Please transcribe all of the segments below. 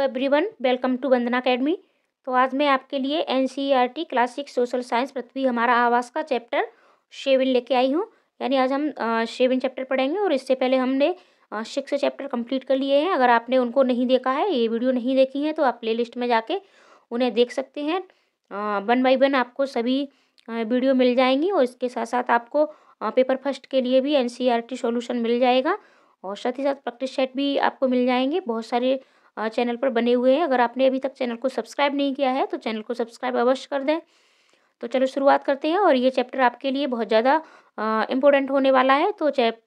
every everyone welcome to Vandana academy तो आज मैं आपके लिए N C R T classic social science पृथ्वी हमारा आवास का चैप्टर सेवन लेके आई हूँ यानी आज हम सेवन चैप्टर पढ़ेंगे और इससे पहले हमने सिक्स चैप्टर कंप्लीट कर लिए हैं अगर आपने उनको नहीं देखा है ये वीडियो नहीं देखी है तो आप प्ले लिस्ट में जाके उन्हें देख सकते हैं वन बाई वन आपको सभी वीडियो मिल जाएंगी और इसके साथ साथ आपको पेपर फर्स्ट के लिए भी N C R T solution मिल जाएगा और साथ ही साथ प्रैक्टिस सेट भी आपको मिल जाएंगे बहुत सारे चैनल पर बने हुए हैं अगर आपने अभी तक चैनल को सब्सक्राइब नहीं किया है तो चैनल को सब्सक्राइब अवश्य कर दें तो चलो शुरुआत करते हैं और ये चैप्टर आपके लिए बहुत ज़्यादा इम्पोर्टेंट होने वाला है तो चैप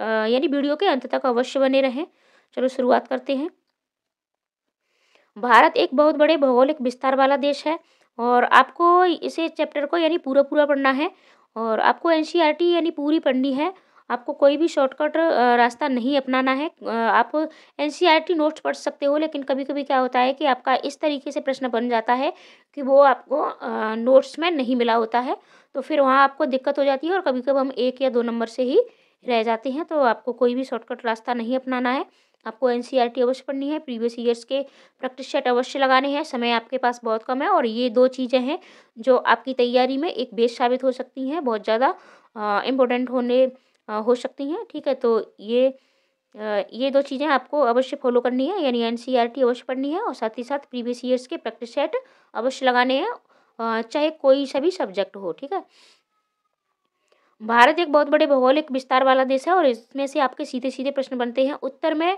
यानी वीडियो के अंत तक अवश्य बने रहें चलो शुरुआत करते हैं भारत एक बहुत बड़े भौगोलिक विस्तार वाला देश है और आपको इसे चैप्टर को यानी पूरा पूरा पढ़ना है और आपको एन यानी पूरी पढ़नी है आपको कोई भी शॉर्टकट रास्ता नहीं अपनाना है आप एन नोट्स पढ़ सकते हो लेकिन कभी कभी क्या होता है कि आपका इस तरीके से प्रश्न बन जाता है कि वो आपको नोट्स में नहीं मिला होता है तो फिर वहाँ आपको दिक्कत हो जाती है और कभी कभी हम एक या दो नंबर से ही रह जाते हैं तो आपको कोई भी शॉर्टकट रास्ता नहीं अपनाना है आपको एन अवश्य पढ़नी है प्रीवियस ईयर्स के प्रैक्टिस सेट अवश्य लगाने हैं समय आपके पास बहुत कम है और ये दो चीज़ें हैं जो आपकी तैयारी में एक बेस साबित हो सकती हैं बहुत ज़्यादा इम्पोर्टेंट होने हो सकती हैं ठीक है तो ये ये दो चीज़ें आपको अवश्य फॉलो करनी है यानी एन e अवश्य पढ़नी है और साथ ही साथ प्रीवियस ईयर्स के प्रैक्टिस सेट अवश्य लगाने हैं चाहे कोई सभी सब्जेक्ट हो ठीक है भारत एक बहुत बड़े भौगोलिक विस्तार वाला देश है और इसमें से आपके सीधे सीधे प्रश्न बनते हैं उत्तर में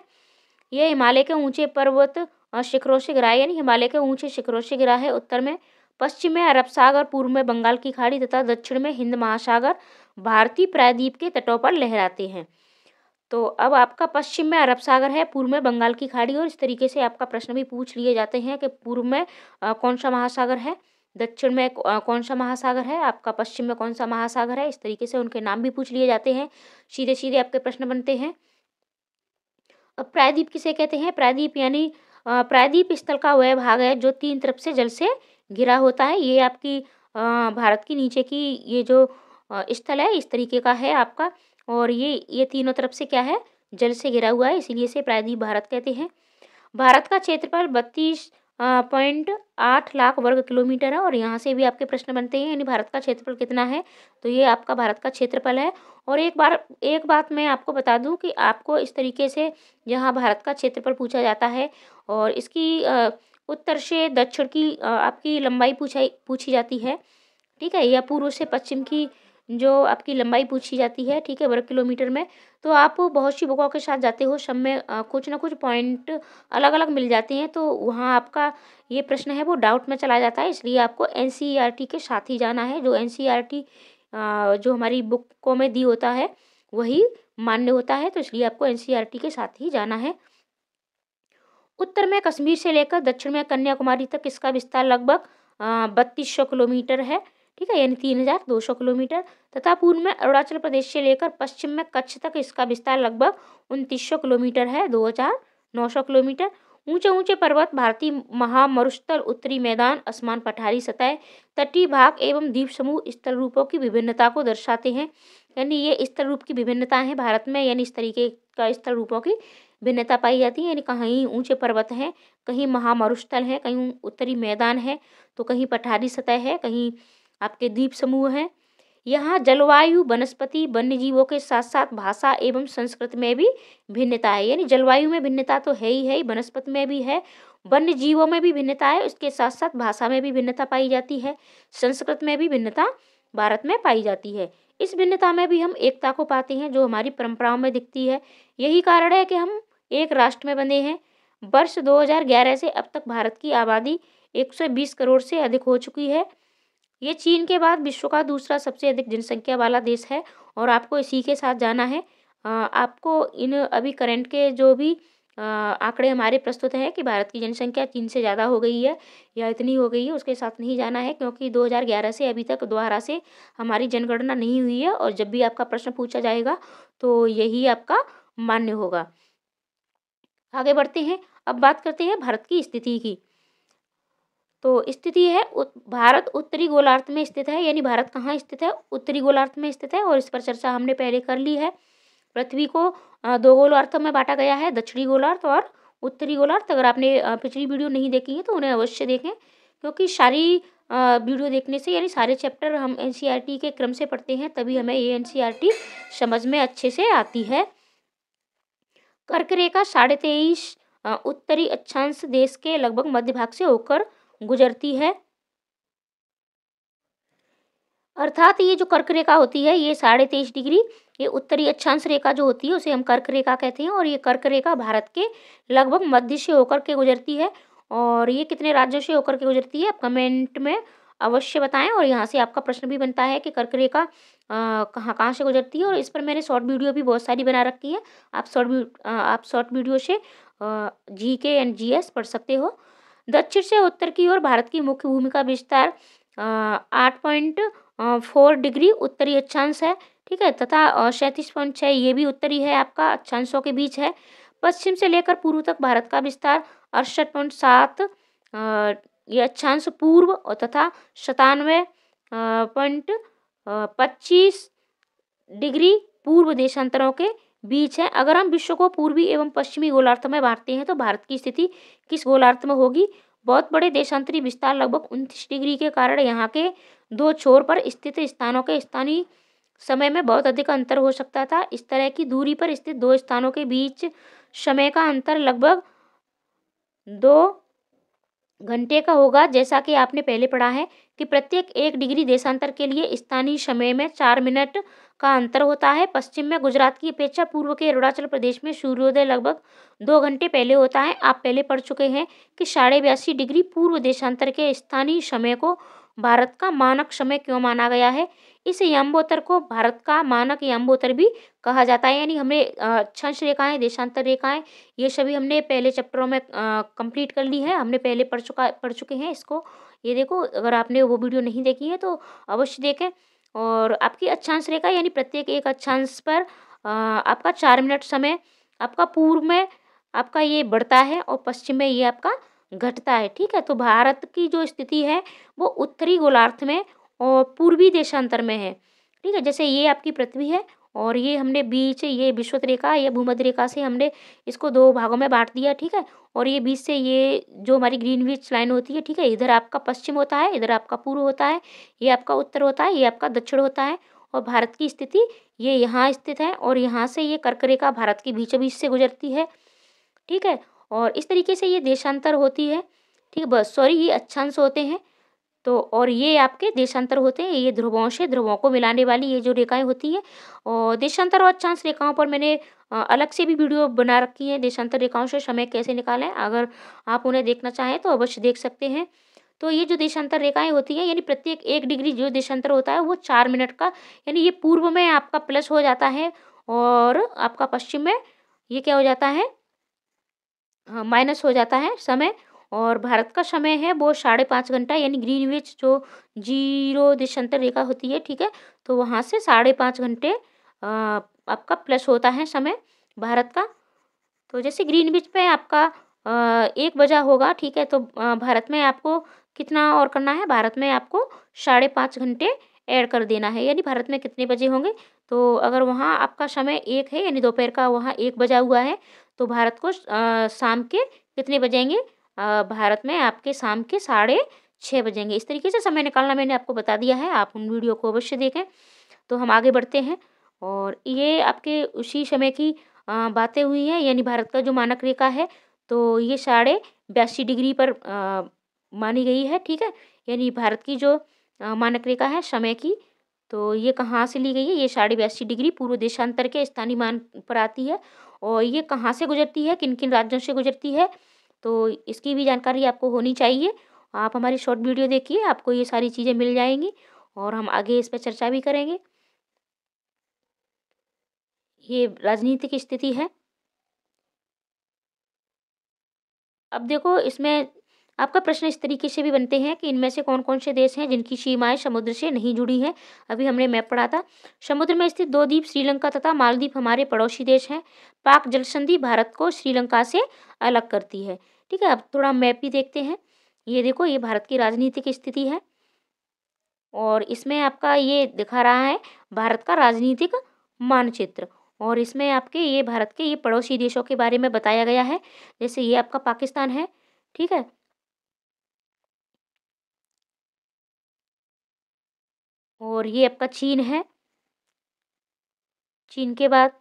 यह हिमालय के ऊंचे पर्वत शिखरों से गिरा है यानी हिमालय के ऊंचे शिखरों से गिरा है उत्तर में पश्चिम में अरब सागर पूर्व में बंगाल की खाड़ी तथा दक्षिण में हिंद महासागर भारतीय प्रायद्वीप के तटों पर लहराते हैं तो अब आपका पश्चिम में अरब सागर है पूर्व में बंगाल की खाड़ी और इस तरीके से आपका प्रश्न भी पूछ लिए जाते हैं कि पूर्व में कौन सा महासागर है दक्षिण में कौन सा महासागर है आपका पश्चिम में कौन सा महासागर है इस तरीके से उनके नाम भी पूछ लिए जाते हैं सीधे सीधे आपके प्रश्न बनते हैं अब प्रायद्वीप किसे कहते हैं प्रायद्वीप यानी प्रायद्वीप स्थल का वह भाग है जो तीन तरफ से जल से घिरा होता है ये आपकी भारत की नीचे की ये जो स्थल है इस तरीके का है आपका और ये ये तीनों तरफ से क्या है जल से घिरा हुआ है इसीलिए इसे प्रायद्वीप भारत कहते हैं भारत का क्षेत्रफल बत्तीस पॉइंट आठ लाख वर्ग किलोमीटर है और यहाँ से भी आपके प्रश्न बनते हैं यानी भारत का क्षेत्रफल कितना है तो ये आपका भारत का क्षेत्रफल है और एक बार एक बात मैं आपको बता दूं कि आपको इस तरीके से यहाँ भारत का क्षेत्रफल पूछा जाता है और इसकी उत्तर से दक्षिण की आपकी लंबाई पूछाई पूछी जाती है ठीक है या पूर्व से पश्चिम की जो आपकी लंबाई पूछी जाती है ठीक है वर्ग किलोमीटर में तो आप बहुत सी बुकों के साथ जाते हो सब में कुछ ना कुछ पॉइंट अलग अलग मिल जाते हैं तो वहाँ आपका ये प्रश्न है वो डाउट में चला जाता है इसलिए आपको एन के साथ ही जाना है जो एन जो हमारी बुकों में दी होता है वही मान्य होता है तो इसलिए आपको एन के साथ ही जाना है उत्तर में कश्मीर से लेकर दक्षिण में कन्याकुमारी तक इसका विस्तार लगभग बत्तीस सौ किलोमीटर है ठीक है यानी तीन हज़ार दो सौ किलोमीटर तथा पूर्व में अरुणाचल प्रदेश से लेकर पश्चिम में कच्छ तक इसका विस्तार लगभग उनतीस सौ किलोमीटर है दो हज़ार नौ सौ किलोमीटर ऊंचे ऊंचे पर्वत भारतीय महामरुस्थल उत्तरी मैदान आसमान पठारी सतह तटीय भाग एवं द्वीप समूह स्थल रूपों की विभिन्नता को दर्शाते हैं यानी ये स्थल रूप की विभिन्नता है भारत में यानी इस तरीके का स्थल रूपों की भिन्नता पाई जाती है यानी कहीं ऊंचे पर्वत हैं कहीं महामरुस्थल है कहीं उत्तरी मैदान है तो कहीं पठारी सतह है कहीं आपके द्वीप समूह हैं यहाँ जलवायु वनस्पति वन्य जीवों के साथ साथ भाषा एवं संस्कृत में भी भिन्नता है यानी जलवायु में भिन्नता तो है ही है वनस्पति में भी है वन्य जीवों में भी भिन्नता है उसके साथ साथ भाषा में भी भिन्नता पाई जाती है संस्कृत में भी भिन्नता भारत में पाई जाती है इस भिन्नता में भी हम एकता को पाते हैं जो हमारी परंपराओं में दिखती है यही कारण है कि हम एक राष्ट्र में बने हैं वर्ष 2011 से अब तक भारत की आबादी 120 करोड़ से अधिक हो चुकी है ये चीन के बाद विश्व का दूसरा सबसे अधिक जनसंख्या वाला देश है और आपको इसी के साथ जाना है आपको इन अभी करेंट के जो भी आंकड़े हमारे प्रस्तुत हैं कि भारत की जनसंख्या तीन से ज़्यादा हो गई है या इतनी हो गई है उसके साथ नहीं जाना है क्योंकि 2011 से अभी तक दोबारा से हमारी जनगणना नहीं हुई है और जब भी आपका प्रश्न पूछा जाएगा तो यही आपका मान्य होगा आगे बढ़ते हैं अब बात करते हैं भारत की स्थिति की तो स्थिति है भारत उत्तरी गोलार्थ में स्थित है यानी भारत कहाँ स्थित है उत्तरी गोलार्थ में स्थित है और इस पर चर्चा हमने पहले कर ली है पृथ्वी को दो गोलार्थों में बांटा गया है दक्षिणी गोलार्थ और उत्तरी गोलार्थ अगर आपने पिछली वीडियो नहीं देखी है तो उन्हें अवश्य देखें क्योंकि सारी वीडियो देखने से यानी सारे चैप्टर हम एन e के क्रम से पढ़ते हैं तभी हमें ये एन e समझ में अच्छे से आती है कर्क रेखा साढ़े तेईस उत्तरी अक्षांश देश के लगभग मध्य भाग से होकर गुजरती है अर्थात ये जो कर्क रेखा होती है ये साढ़े तेईस डिग्री ये उत्तरी अक्षांश रेखा जो होती है उसे हम कर्क रेखा कहते हैं और ये कर्क रेखा भारत के लगभग मध्य से होकर के गुजरती है और ये कितने राज्यों से होकर के गुजरती है आप कमेंट में अवश्य बताएं और यहाँ से आपका प्रश्न भी बनता है कि कर्क रेखा कहाँ कहाँ से गुजरती है और इस पर मैंने शॉर्ट वीडियो भी बहुत सारी बना रखी है आप शॉर्ट आप शॉर्ट वीडियो से जी के एंड जी एस पढ़ सकते हो दक्षिण से उत्तर की ओर भारत की मुख्य भूमि का विस्तार आठ पॉइंट फोर डिग्री उत्तरी अक्षांश है ठीक है तथा सैंतीस पॉइंट छः ये भी उत्तरी है आपका अक्षांशों के बीच है पश्चिम से लेकर पूर्व तक भारत का विस्तार अड़सठ पॉइंट सात ये अक्षांश पूर्व और तथा सतानवे पॉइंट पच्चीस डिग्री पूर्व देशांतरों के बीच है अगर हम विश्व को पूर्वी एवं पश्चिमी गोलार्थ में बांटते हैं तो भारत की स्थिति किस गोलार्थ में होगी बहुत बड़े देशांतरी विस्तार लगभग उनतीस डिग्री के कारण यहाँ के दो छोर पर स्थित स्थानों के स्थानीय समय में बहुत अधिक अंतर हो सकता था इस तरह की दूरी पर स्थित दो स्थानों के बीच समय का अंतर लगभग दो घंटे का होगा जैसा कि आपने पहले पढ़ा है कि प्रत्येक एक डिग्री देशांतर के लिए स्थानीय समय में चार मिनट का अंतर होता है पश्चिम में गुजरात की अपेक्षा पूर्व के अरुणाचल प्रदेश में सूर्योदय लगभग दो घंटे पहले होता है आप पहले पढ़ चुके हैं कि साढ़े बयासी डिग्री पूर्व देशांतर के स्थानीय समय को भारत का मानक समय क्यों माना गया है इस यम्बोतर को भारत का मानक यम्बोतर भी कहा जाता है यानी हमने अक्षांश रेखाएं देशांतर रेखाएं ये सभी हमने पहले चैप्टरों में कंप्लीट कर ली है हमने पहले पढ़ चुका पढ़ चुके हैं इसको ये देखो अगर आपने वो वीडियो नहीं देखी है तो अवश्य देखें और आपकी अक्षांश रेखा यानी प्रत्येक एक अक्षांश पर आपका चार मिनट समय आपका पूर्व में आपका ये बढ़ता है और पश्चिम में ये आपका घटता है ठीक है तो भारत की जो स्थिति है वो उत्तरी गोलार्थ में और पूर्वी देशांतर में है ठीक है जैसे ये आपकी पृथ्वी है और ये हमने बीच ये विश्वत रेखा या भूमध्य रेखा से हमने इसको दो भागों में बांट दिया ठीक है और ये बीच से ये जो हमारी ग्रीन विच लाइन होती है ठीक है इधर आपका पश्चिम होता है इधर आपका पूर्व होता है ये आपका उत्तर होता है ये आपका दक्षिण होता है और भारत की स्थिति ये यहाँ स्थित है और यहाँ से ये कर्क रेखा भारत के बीचों बीच से गुजरती है ठीक है और इस तरीके से ये देशांतर होती है ठीक है बस सॉरी ये अच्छांश होते हैं तो और ये आपके देशांतर होते हैं ये ध्रुवों से ध्रुवों को मिलाने वाली ये जो रेखाएं होती है और देशांतर और अच्छांश रेखाओं पर मैंने अलग से भी वीडियो बना रखी है देशांतर रेखाओं से समय कैसे निकालें अगर आप उन्हें देखना चाहें तो अवश्य देख सकते हैं तो ये जो देशांतर रेखाएं होती हैं यानी प्रत्येक एक डिग्री जो देशांतर होता है वो चार मिनट का यानी ये पूर्व में आपका प्लस हो जाता है और आपका पश्चिम में ये क्या हो जाता है माइनस हो जाता है समय और भारत का समय है वो साढ़े पाँच घंटा यानी ग्रीनविच जो जीरो दिशांतर रेखा होती है ठीक है तो वहाँ से साढ़े पाँच घंटे आपका प्लस होता है समय भारत का तो जैसे ग्रीनविच में आपका एक बजा होगा ठीक है तो भारत में आपको कितना और करना है भारत में आपको साढ़े पाँच घंटे ऐड कर देना है यानी भारत में कितने बजे होंगे तो अगर वहाँ आपका समय एक है यानी दोपहर का वहाँ एक बजा हुआ है तो भारत को शाम के कितने बजेंगे भारत में आपके शाम के साढ़े छः बजेंगे इस तरीके से समय निकालना मैंने आपको बता दिया है आप उन वीडियो को अवश्य देखें तो हम आगे बढ़ते हैं और ये आपके उसी समय की बातें हुई हैं यानी भारत का जो मानक रेखा है तो ये साढ़े बयासी डिग्री पर आ, मानी गई है ठीक है यानी भारत की जो मानक रेखा है समय की तो ये कहाँ से ली गई है ये साढ़े बयासी डिग्री पूर्व देशांतर के स्थानीय मान पर आती है और ये कहाँ से गुजरती है किन किन राज्यों से गुजरती है तो इसकी भी जानकारी आपको होनी चाहिए आप हमारी शॉर्ट वीडियो देखिए आपको ये सारी चीज़ें मिल जाएंगी और हम आगे इस पर चर्चा भी करेंगे ये राजनीतिक स्थिति है अब देखो इसमें आपका प्रश्न इस तरीके से भी बनते हैं कि इनमें से कौन कौन से देश हैं जिनकी सीमाएं समुद्र से नहीं जुड़ी हैं अभी हमने मैप पढ़ा था समुद्र में स्थित दो द्वीप श्रीलंका तथा मालदीप हमारे पड़ोसी देश हैं पाक जलसंधि भारत को श्रीलंका से अलग करती है ठीक है अब थोड़ा मैप भी देखते हैं ये देखो ये भारत की राजनीतिक स्थिति है और इसमें आपका ये दिखा रहा है भारत का राजनीतिक मानचित्र और इसमें आपके ये भारत के ये पड़ोसी देशों के बारे में बताया गया है जैसे ये आपका पाकिस्तान है ठीक है और ये आपका चीन है चीन के बाद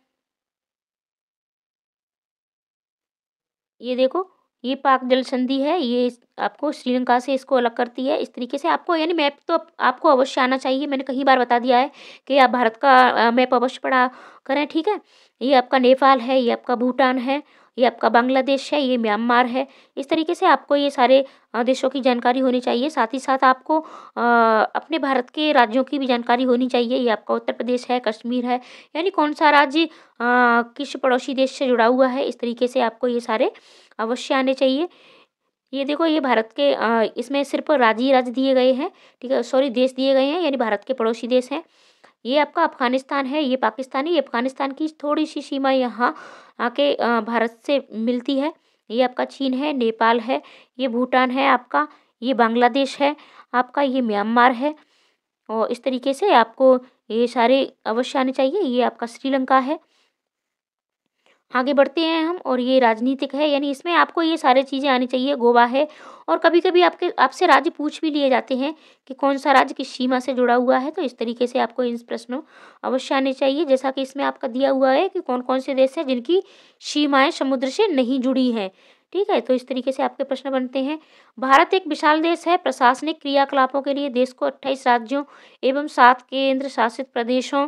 ये देखो ये पाक जल संधि है ये आपको श्रीलंका से इसको अलग करती है इस तरीके से आपको यानी मैप तो आप, आपको अवश्य आना चाहिए मैंने कई बार बता दिया है कि आप भारत का मैप अवश्य पढ़ा करें ठीक है ये आपका नेपाल है ये आपका भूटान है ये आपका बांग्लादेश है ये म्यांमार है इस तरीके से आपको ये सारे देशों की जानकारी होनी चाहिए साथ ही साथ आपको अपने भारत के राज्यों की भी जानकारी होनी चाहिए ये आपका उत्तर प्रदेश है कश्मीर है यानी कौन सा राज्य किस पड़ोसी देश से जुड़ा हुआ है इस तरीके से आपको ये सारे अवश्य आने चाहिए ये देखो ये भारत के इसमें सिर्फ राज्य राज्य दिए गए हैं ठीक है सॉरी देश दिए गए हैं यानी भारत के पड़ोसी देश हैं ये आपका अफ़गानिस्तान है ये पाकिस्तानी ये अफ़गानिस्तान की थोड़ी सी सीमा यहाँ आके भारत से मिलती है ये आपका चीन है नेपाल है ये भूटान है आपका ये बांग्लादेश है आपका ये म्यांमार है और इस तरीके से आपको ये सारे अवश्य आने चाहिए ये आपका श्रीलंका है आगे बढ़ते हैं हम और ये राजनीतिक है यानी इसमें आपको ये सारे चीज़ें आनी चाहिए गोवा है और कभी कभी आपके आपसे राज्य पूछ भी लिए जाते हैं कि कौन सा राज्य किस सीमा से जुड़ा हुआ है तो इस तरीके से आपको इन प्रश्नों अवश्य आने चाहिए जैसा कि इसमें आपका दिया हुआ है कि कौन कौन से देश हैं जिनकी सीमाएँ समुद्र से नहीं जुड़ी हैं ठीक है तो इस तरीके से आपके प्रश्न बनते हैं भारत एक विशाल देश है प्रशासनिक क्रियाकलापों के लिए देश को अट्ठाईस राज्यों एवं सात केंद्र शासित प्रदेशों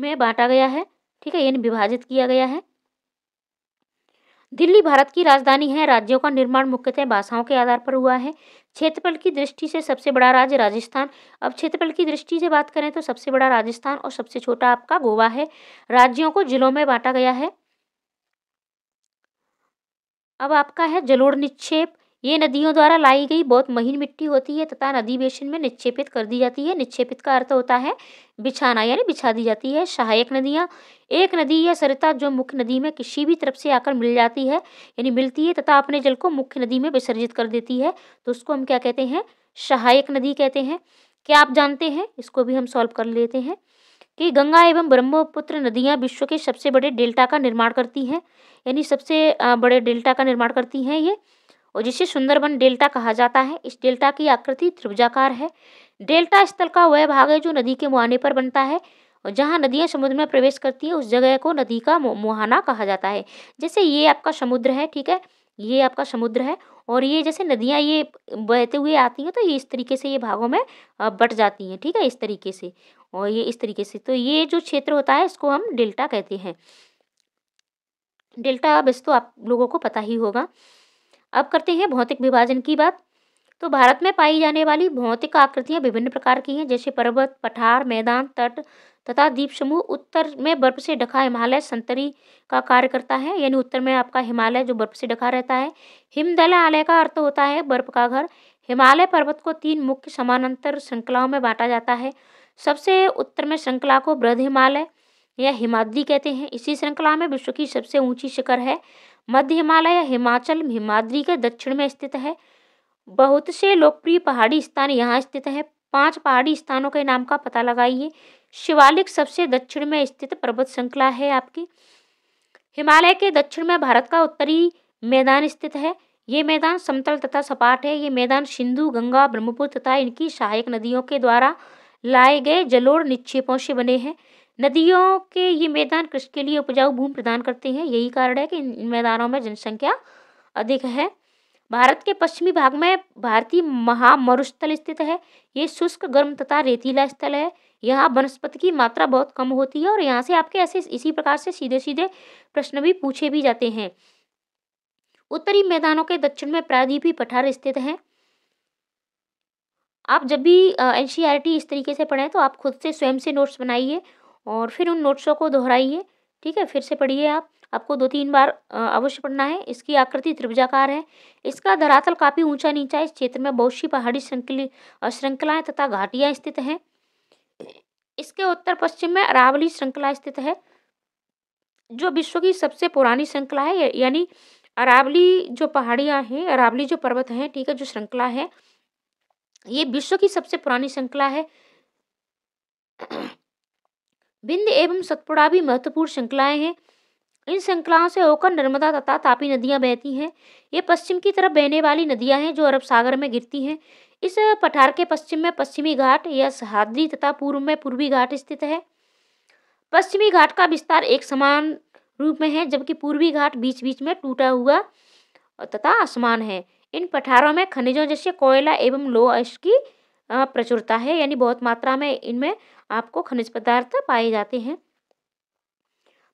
में बांटा गया है ठीक है यानी विभाजित किया गया है दिल्ली भारत की राजधानी है राज्यों का निर्माण मुख्यतः भाषाओं के आधार पर हुआ है क्षेत्रफल की दृष्टि से सबसे बड़ा राज्य राजस्थान अब क्षेत्रफल की दृष्टि से बात करें तो सबसे बड़ा राजस्थान और सबसे छोटा आपका गोवा है राज्यों को जिलों में बांटा गया है अब आपका है जलोढ़ निक्षेप ये नदियों द्वारा लाई गई बहुत महीन मिट्टी होती है तथा नदी बेसिन में निक्षेपित कर दी जाती है निक्षेपित का अर्थ होता है बिछाना यानी बिछा दी जाती है सहायक नदियाँ एक नदी या सरिता जो मुख्य नदी में किसी भी तरफ से आकर मिल जाती है यानी मिलती है तथा अपने जल को मुख्य नदी में विसर्जित कर देती है तो उसको हम क्या कहते हैं सहायक नदी कहते हैं क्या आप जानते हैं इसको भी हम सॉल्व कर लेते हैं कि गंगा एवं ब्रह्मपुत्र नदियाँ विश्व के सबसे बड़े डेल्टा का निर्माण करती हैं यानी सबसे बड़े डेल्टा का निर्माण करती हैं ये और जिसे सुंदरबन डेल्टा कहा जाता है इस डेल्टा की आकृति त्रिभुजाकार है डेल्टा स्थल का वह भाग है जो नदी के मुहाने पर बनता है और जहाँ नदियाँ समुद्र में प्रवेश करती है उस जगह को नदी का मुहाना कहा जाता है जैसे ये आपका समुद्र है ठीक है ये आपका समुद्र है और ये जैसे नदियाँ ये बहते हुए आती हैं तो ये इस तरीके से ये भागों में बट जाती हैं ठीक है इस तरीके से और ये इस तरीके से तो ये जो क्षेत्र होता है इसको हम डेल्टा कहते हैं डेल्टा बस तो आप लोगों को पता ही होगा अब करते हैं भौतिक विभाजन की बात तो भारत में पाई जाने वाली भौतिक आकृतियाँ विभिन्न प्रकार की हैं जैसे पर्वत पठार मैदान तट तथा द्वीप समूह उत्तर में बर्फ से ढका हिमालय संतरी का कार्य करता है यानी उत्तर में आपका हिमालय जो बर्फ से ढका रहता है हिमदल आलय का अर्थ होता है बर्फ का घर हिमालय पर्वत को तीन मुख्य समानांतर श्रृंखलाओं में बांटा जाता है सबसे उत्तर में श्रृंखला को बृहद हिमालय यह हिमाद्री कहते हैं इसी श्रृंखला में विश्व की सबसे ऊंची शिखर है मध्य हिमालय हिमाचल हिमाद्री के दक्षिण में स्थित है बहुत से लोकप्रिय पहाड़ी स्थान यहाँ स्थित है पांच पहाड़ी स्थानों के नाम का पता लगाइए शिवालिक सबसे दक्षिण में स्थित पर्वत श्रृंखला है आपकी हिमालय के दक्षिण में भारत का उत्तरी मैदान स्थित है ये मैदान समतल तथा सपाट है ये मैदान सिंधु गंगा ब्रह्मपुत्र तथा इनकी सहायक नदियों के द्वारा लाए गए जलोढ़ निक्षेपों से बने हैं नदियों के ये मैदान कृषि के लिए उपजाऊ भूमि प्रदान करते हैं यही कारण है कि इन मैदानों में जनसंख्या अधिक है भारत के पश्चिमी भाग में भारतीय महामरुस्थल स्थित है ये शुष्क गर्म तथा रेतीला स्थल है यहाँ वनस्पति की मात्रा बहुत कम होती है और यहाँ से आपके ऐसे इसी प्रकार से सीधे सीधे प्रश्न भी पूछे भी जाते हैं उत्तरी मैदानों के दक्षिण में प्रायद्वीपी पठार स्थित हैं आप जब भी एन इस तरीके से पढ़ें तो आप खुद से स्वयं से नोट्स बनाइए और फिर उन नोट्सों को दोहराइए ठीक है फिर से पढ़िए आप आपको दो तीन बार अवश्य पढ़ना है इसकी आकृति त्रिभुजाकार है इसका धरातल काफ़ी ऊंचा नीचा है इस क्षेत्र में बहुत सी पहाड़ी श्रृंखली श्रृंखलाएँ तथा घाटियाँ स्थित हैं इसके उत्तर पश्चिम में अरावली श्रृंखला स्थित है जो विश्व की सबसे पुरानी श्रृंखला है यानी अरावली जो पहाड़ियाँ हैं अरावली जो पर्वत हैं ठीक है जो श्रृंखला है ये विश्व की सबसे पुरानी श्रृंखला है बिंद एवं सतपुड़ा भी महत्वपूर्ण श्रृंखलाएं हैं इन श्रृंखलाओं से होकर नर्मदा तथा तापी नदियां बहती हैं ये पश्चिम की तरफ बहने वाली नदियां हैं जो अरब सागर में गिरती हैं इस पठार के पश्चिम में पश्चिमी घाट या सहाद्री तथा पूर्व में पूर्वी घाट स्थित है पश्चिमी घाट का विस्तार एक समान रूप में है जबकि पूर्वी घाट बीच बीच में टूटा हुआ तथा आसमान है इन पठारों में खनिजों जैसे कोयला एवं लोह अश की प्रचुरता है यानी बहुत मात्रा में इनमें आपको खनिज पदार्थ पाए जाते हैं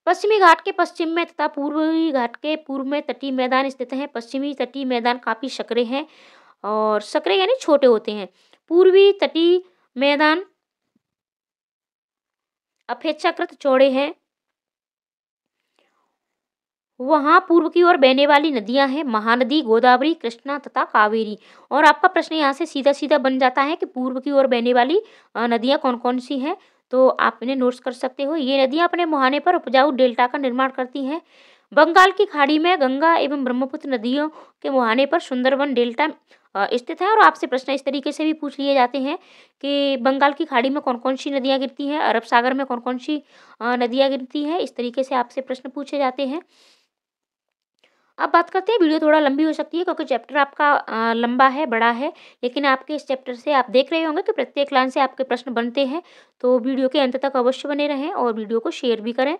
पश्चिमी घाट के पश्चिम में तथा पूर्वी घाट के पूर्व में तटीय मैदान स्थित हैं पश्चिमी तटीय मैदान काफ़ी सकरे हैं और सकरे यानी छोटे होते हैं पूर्वी तटीय मैदान अपेक्षाकृत चौड़े हैं वहाँ पूर्व की ओर बहने वाली नदियाँ हैं महानदी गोदावरी कृष्णा तथा कावेरी और आपका प्रश्न यहाँ से सीधा सीधा बन जाता है कि पूर्व की ओर बहने वाली नदियाँ कौन कौन सी हैं तो आप इन्हें नोट्स कर सकते हो ये नदियाँ अपने मुहाने पर उपजाऊ डेल्टा का निर्माण करती हैं बंगाल की खाड़ी में गंगा एवं ब्रह्मपुत्र नदियों के मुहाने पर सुंदरवन डेल्टा स्थित है और आपसे प्रश्न इस तरीके से भी पूछ लिए जाते हैं कि बंगाल की खाड़ी में कौन कौन सी नदियाँ गिरती हैं अरब सागर में कौन कौन सी नदियाँ गिरती हैं इस तरीके से आपसे प्रश्न पूछे जाते हैं अब बात करते हैं वीडियो थोड़ा लंबी हो सकती है क्योंकि चैप्टर आपका आ, लंबा है बड़ा है लेकिन आपके इस चैप्टर से आप देख रहे होंगे कि प्रत्येक लाइन से आपके प्रश्न बनते हैं तो वीडियो के अंत तक अवश्य बने रहें और वीडियो को शेयर भी करें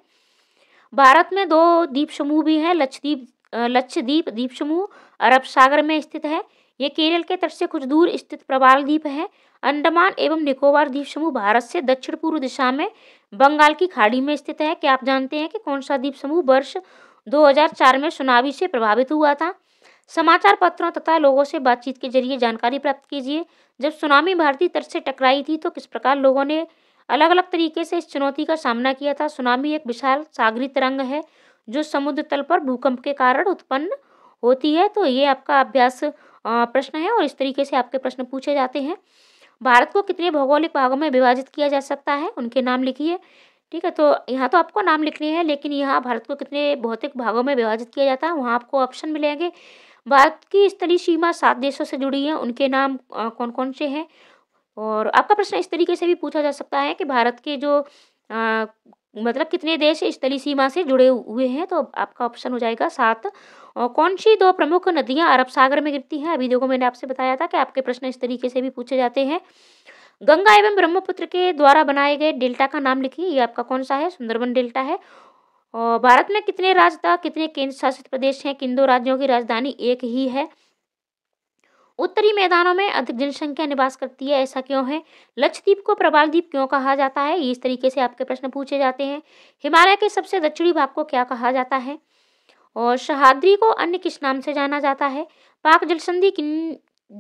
भारत में दो द्वीप समूह भी हैं लक्षद्वीप लक्षद्वीप द्वीप समूह अरब सागर में स्थित है ये केरल के तट से कुछ दूर स्थित प्रवाल द्वीप है अंडमान एवं निकोबार द्वीप समूह भारत से दक्षिण पूर्व दिशा में बंगाल की खाड़ी में स्थित है क्या आप जानते हैं कि कौन सा द्वीप समूह वर्ष 2004 में सुनावी से प्रभावित हुआ था समाचार पत्रों तथा लोगों से बातचीत के जरिए जानकारी प्राप्त कीजिए जब सुनामी भारतीय तट से टकराई थी तो किस प्रकार लोगों ने अलग अलग तरीके से इस चुनौती का सामना किया था सुनामी एक विशाल सागरी तरंग है जो समुद्र तल पर भूकंप के कारण उत्पन्न होती है तो ये आपका अभ्यास प्रश्न है और इस तरीके से आपके प्रश्न पूछे जाते हैं भारत को कितने भौगोलिक भागों में विभाजित किया जा सकता है उनके नाम लिखिए ठीक है तो यहाँ तो आपको नाम लिखने हैं लेकिन यहाँ भारत को कितने भौतिक भागों में विभाजित किया जाता है वहाँ आपको ऑप्शन मिलेंगे भारत की स्थलीय सीमा सात देशों से जुड़ी है उनके नाम कौन कौन से हैं और आपका प्रश्न इस तरीके से भी पूछा जा सकता है कि भारत के जो आ, मतलब कितने देश स्थलीय सीमा से जुड़े हुए हैं तो आपका ऑप्शन हो जाएगा सात और कौन सी दो प्रमुख नदियां अरब सागर में गिरती हैं अभी देखो मैंने आपसे बताया था कि आपके प्रश्न इस तरीके से भी पूछे जाते हैं गंगा एवं ब्रह्मपुत्र के द्वारा बनाए गए डेल्टा का नाम लिखिए ये आपका कौन सा है सुंदरबन डेल्टा है और भारत में कितने राज्य था कितने केंद्र शासित प्रदेश हैं किन दो राज्यों की राजधानी एक ही है उत्तरी मैदानों में अधिक जनसंख्या निवास करती है ऐसा क्यों है लक्षद्वीप को प्रबाल द्वीप क्यों कहा जाता है इस तरीके से आपके प्रश्न पूछे जाते हैं हिमालय के सबसे दक्षिणी भाग को क्या कहा जाता है और शहाद्री को अन्य किस नाम से जाना जाता है पाक जलसंधि किन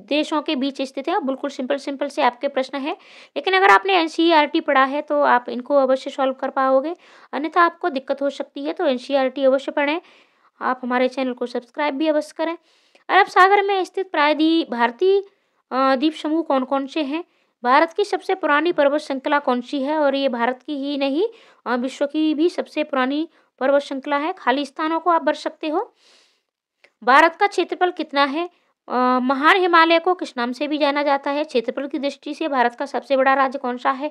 देशों के बीच स्थित है बिल्कुल सिंपल सिंपल से आपके प्रश्न है लेकिन अगर आपने एन e पढ़ा है तो आप इनको अवश्य सॉल्व कर पाओगे अन्यथा आपको दिक्कत हो सकती है तो एन e अवश्य पढ़ें आप हमारे चैनल को सब्सक्राइब भी अवश्य करें अरब सागर में स्थित प्रायद्वीप भारतीय द्वीप समूह कौन कौन से हैं भारत की सबसे पुरानी पर्वत श्रृंखला कौन सी है और ये भारत की ही नहीं विश्व की भी सबसे पुरानी पर्वत श्रृंखला है खाली स्थानों को आप भर सकते हो भारत का क्षेत्रफल कितना है महान हिमालय को किस नाम से भी जाना जाता है क्षेत्रफल की दृष्टि से भारत का सबसे बड़ा राज्य कौन सा है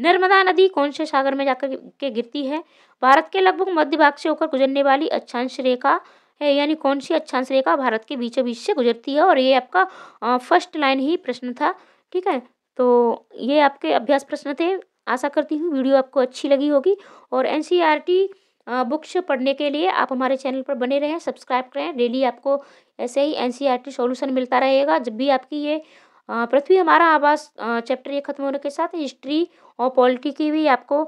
नर्मदा नदी कौन से सागर में जाकर के गिरती है भारत के लगभग मध्य भाग से होकर गुजरने वाली अच्छांश रेखा है यानी कौन सी अच्छांश रेखा भारत के बीचों बीच से गुजरती है और ये आपका फर्स्ट लाइन ही प्रश्न था ठीक है तो ये आपके अभ्यास प्रश्न थे आशा करती हूँ वीडियो आपको अच्छी लगी होगी और N C R T books पढ़ने के लिए आप हमारे चैनल पर बने रहें सब्सक्राइब करें डेली आपको ऐसे ही एन सी मिलता रहेगा जब भी आपकी ये पृथ्वी हमारा आवास चैप्टर ये ख़त्म होने के साथ हिस्ट्री और पॉलिटी की भी आपको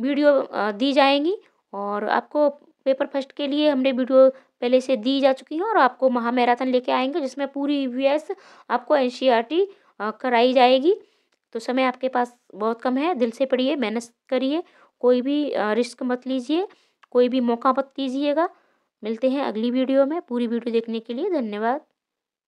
वीडियो दी जाएंगी और आपको पेपर फर्स्ट के लिए हमने वीडियो पहले से दी जा चुकी है और आपको महामैराथन लेके आएंगे जिसमें पूरी यू आपको एन कराई जाएगी तो समय आपके पास बहुत कम है दिल से पढ़िए मेहनत करिए कोई भी रिस्क मत लीजिए कोई भी मौका मत दीजिएगा मिलते हैं अगली वीडियो में पूरी वीडियो देखने के लिए धन्यवाद